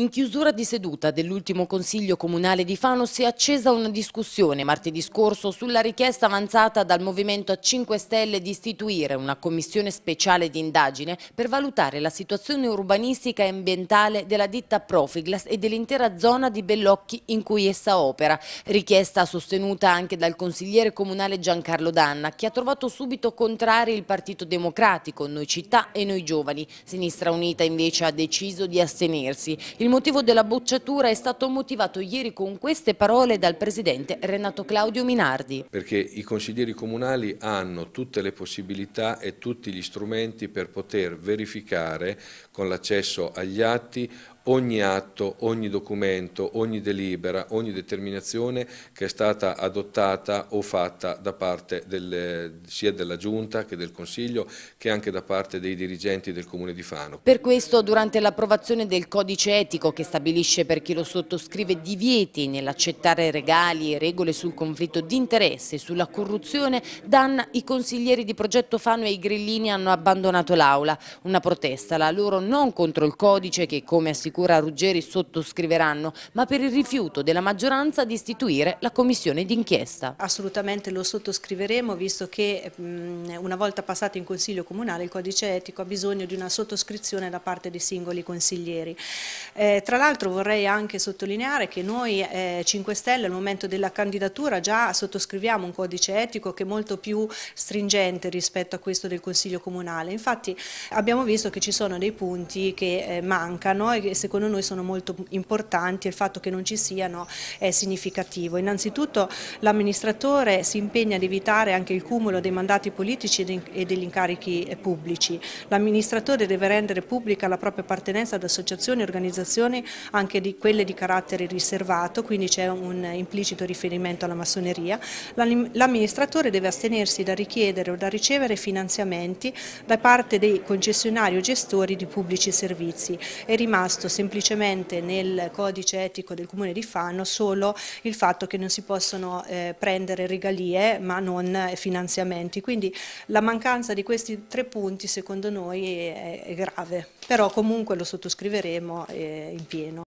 In chiusura di seduta dell'ultimo Consiglio Comunale di Fano si è accesa una discussione martedì scorso sulla richiesta avanzata dal Movimento 5 Stelle di istituire una commissione speciale di indagine per valutare la situazione urbanistica e ambientale della ditta Profiglas e dell'intera zona di Bellocchi in cui essa opera, richiesta sostenuta anche dal consigliere comunale Giancarlo Danna che ha trovato subito contrari il Partito Democratico, Noi Città e Noi Giovani. Sinistra Unita invece ha deciso di astenersi. Il il motivo della bocciatura è stato motivato ieri con queste parole dal presidente Renato Claudio Minardi. Perché i consiglieri comunali hanno tutte le possibilità e tutti gli strumenti per poter verificare con l'accesso agli atti ogni atto, ogni documento, ogni delibera, ogni determinazione che è stata adottata o fatta da parte del, sia della Giunta che del Consiglio che anche da parte dei dirigenti del Comune di Fano. Per questo durante l'approvazione del codice etico che stabilisce per chi lo sottoscrive divieti nell'accettare regali e regole sul conflitto di interesse e sulla corruzione, Dan, i consiglieri di Progetto Fano e i Grillini hanno abbandonato l'aula. Una protesta, la loro non contro il codice che come assicurato sicura Ruggeri sottoscriveranno, ma per il rifiuto della maggioranza di istituire la commissione d'inchiesta. Assolutamente lo sottoscriveremo visto che una volta passato in Consiglio Comunale il codice etico ha bisogno di una sottoscrizione da parte dei singoli consiglieri. Eh, tra l'altro vorrei anche sottolineare che noi eh, 5 Stelle al momento della candidatura già sottoscriviamo un codice etico che è molto più stringente rispetto a questo del Consiglio Comunale. Infatti abbiamo visto che ci sono dei punti che eh, mancano e che secondo noi sono molto importanti e il fatto che non ci siano è significativo. Innanzitutto l'amministratore si impegna ad evitare anche il cumulo dei mandati politici e degli incarichi eh, pubblici. L'amministratore deve rendere pubblica la propria appartenenza ad associazioni e organizzazioni anche di quelle di carattere riservato, quindi c'è un implicito riferimento alla massoneria. L'amministratore deve astenersi da richiedere o da ricevere finanziamenti da parte dei concessionari o gestori di pubblici servizi. È rimasto semplicemente nel codice etico del Comune di Fano solo il fatto che non si possono eh, prendere regalie ma non eh, finanziamenti. Quindi la mancanza di questi tre punti secondo noi è, è grave, però comunque lo sottoscriveremo eh, in pieno.